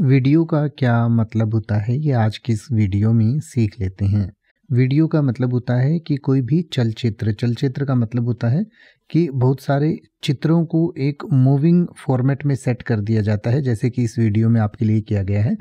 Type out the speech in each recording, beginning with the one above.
video का क्या मतलब होता है ये आज की इस वीडियो में सीख लेते हैं वीडियो का मतलब होता है कि कोई भी चलचित्र चलचित्र का मतलब होता है कि बहुत सारे चित्रों को एक मूविंग फॉर्मेट में सेट कर दिया जाता है जैसे कि इस वीडियो में आपके लिए किया गया है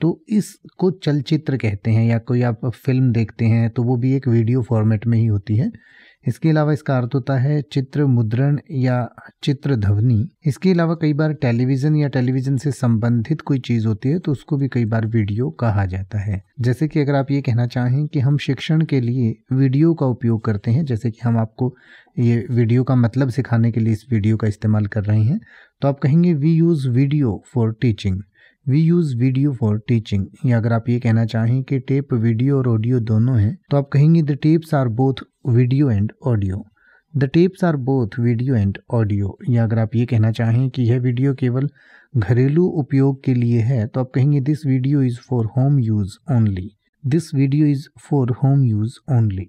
तो इसको चलचित्र कहते हैं या कोई आप फिल्म देखते हैं तो वो भी एक वीडियो फॉर्मेट में ही होती है इसके अलावा इसका अर्थ होता है चित्र मुद्रण या चित्र ध्वनि इसके अलावा कई बार टेलीविजन या टेलीविजन से संबंधित कोई चीज होती है तो उसको भी कई बार वीडियो कहा जाता है जैसे कि अगर आप ये कहना चाहें कि हम शिक्षण के लिए वीडियो का उपयोग करते हैं जैसे कि हम आपको ये वीडियो का मतलब सिखाने के लिए इस वीडियो का इस्तेमाल कर रहे हैं तो आप कहेंगे we use video for teaching we use video for teaching या अगर आप ये कहना चाहें कि टेप वीडियो और ऑडियो दोनों हैं तो आप कहेंगे the tapes are both video and audio the tapes are both video and audio या अगर आप ये कहना चाहें कि यह वीडियो केवल घरेलू उपयोग के लिए है तो आप कहेंगे this video is for home use only this video is for home use only